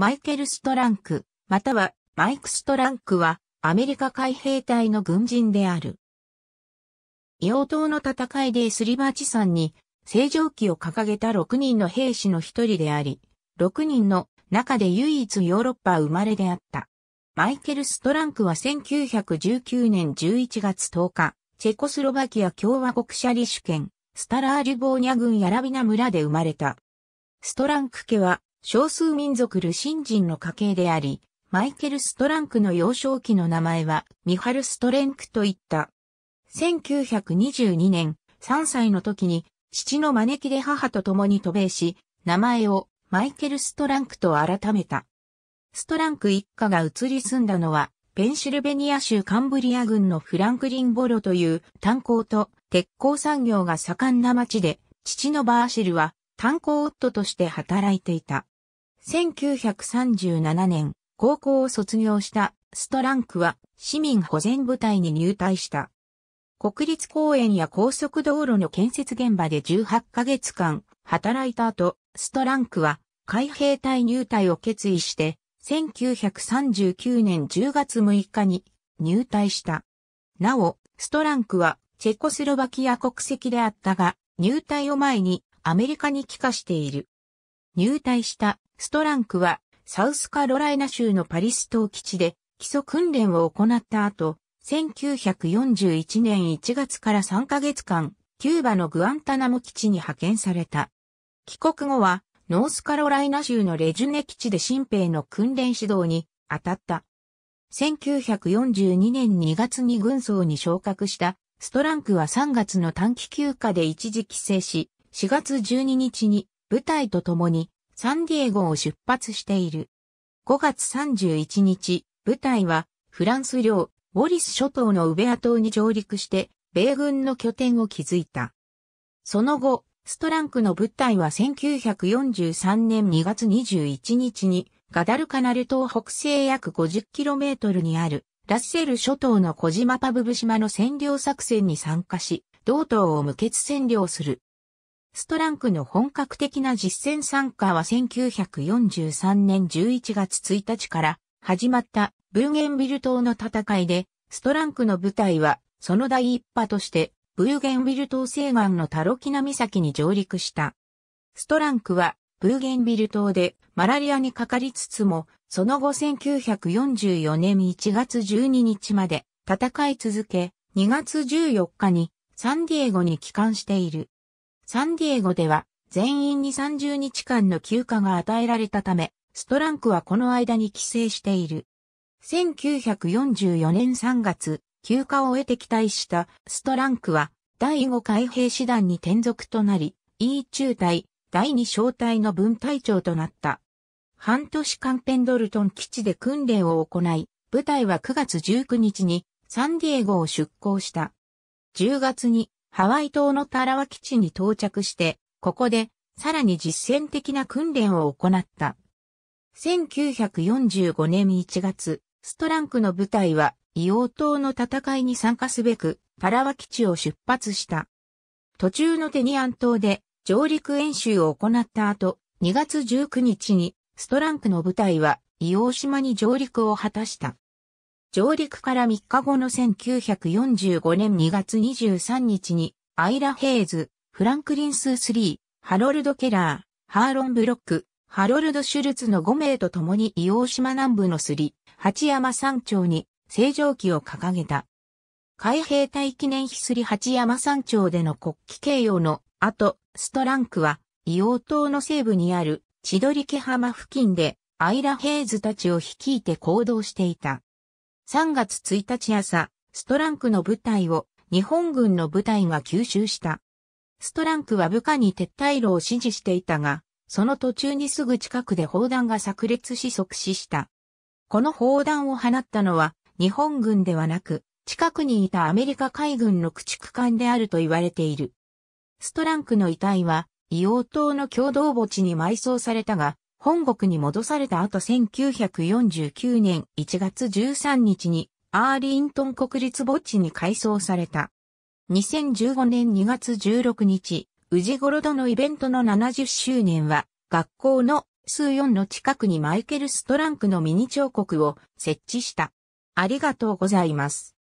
マイケル・ストランク、またはマイク・ストランクは、アメリカ海兵隊の軍人である。硫黄島の戦いでスリバチ山に、正常旗を掲げた6人の兵士の一人であり、6人の中で唯一ヨーロッパ生まれであった。マイケル・ストランクは1919年11月10日、チェコスロバキア共和国シャリシュ県、スタラーリュボーニャ郡ヤラビナ村で生まれた。ストランク家は少数民族ルシン人の家系であり、マイケル・ストランクの幼少期の名前はミハル・ストレンクといった。1922年、3歳の時に父の招きで母と共に渡米し、名前をマイケル・ストランクと改めた。ストランク一家が移り住んだのは、ペンシルベニア州カンブリア郡のフランクリンボロという炭鉱と鉄鋼産業が盛んな町で、父のバーシルは炭鉱夫として働いていた。1937年、高校を卒業したストランクは市民保全部隊に入隊した。国立公園や高速道路の建設現場で18ヶ月間働いた後、ストランクは海兵隊入隊を決意して、1939年10月6日に入隊した。なお、ストランクはチェコスロバキア国籍であったが、入隊を前にアメリカに帰化している。入隊したストランクはサウスカロライナ州のパリス島基地で基礎訓練を行った後、1941年1月から3ヶ月間、キューバのグアンタナモ基地に派遣された。帰国後は、ノースカロライナ州のレジュネ基地で新兵の訓練指導に当たった。1942年2月に軍曹に昇格したストランクは3月の短期休暇で一時帰省し、4月12日に部隊と共にサンディエゴを出発している。5月31日、部隊はフランス領ウォリス諸島のウベア島に上陸して米軍の拠点を築いた。その後、ストランクの部隊は1943年2月21日にガダルカナル島北西約 50km にあるラッセル諸島の小島パブブ島の占領作戦に参加し、同島を無欠占領する。ストランクの本格的な実戦参加は1943年11月1日から始まったブーゲンビル島の戦いで、ストランクの部隊はその第一波としてブーゲンビル島西岸のタロキナ岬に上陸した。ストランクはブーゲンビル島でマラリアにかかりつつも、その後1944年1月12日まで戦い続け、2月14日にサンディエゴに帰還している。サンディエゴでは全員に30日間の休暇が与えられたため、ストランクはこの間に帰省している。1944年3月、休暇を終えて期待したストランクは第5海兵師団に転属となり、E 中隊、第2小隊の分隊長となった。半年間ペンドルトン基地で訓練を行い、部隊は9月19日にサンディエゴを出港した。10月にハワイ島のタラワ基地に到着して、ここでさらに実践的な訓練を行った。1945年1月、ストランクの部隊は硫黄島の戦いに参加すべく、タラワ基地を出発した。途中のテニアン島で上陸演習を行った後、2月19日にストランクの部隊は硫黄島に上陸を果たした。上陸から3日後の1945年2月23日に、アイラ・ヘイズ、フランクリン・スースリー、ハロルド・ケラー、ハーロン・ブロック、ハロルド・シュルツの5名と共に硫黄島南部のスリ、八山山頂に星条旗を掲げた。海兵隊記念碑すり八山山頂での国旗形容の後、ストランクは硫黄島の西部にある千鳥毛浜付近でアイラ・ヘイズたちを率いて行動していた。3月1日朝、ストランクの部隊を日本軍の部隊が吸収した。ストランクは部下に撤退路を指示していたが、その途中にすぐ近くで砲弾が炸裂し即死した。この砲弾を放ったのは日本軍ではなく、近くにいたアメリカ海軍の駆逐艦であると言われている。ストランクの遺体は、硫黄島の共同墓地に埋葬されたが、本国に戻された後1949年1月13日にアーリントン国立墓地に改装された。2015年2月16日、宇治ゴロドのイベントの70周年は、学校の数4の近くにマイケル・ストランクのミニ彫刻を設置した。ありがとうございます。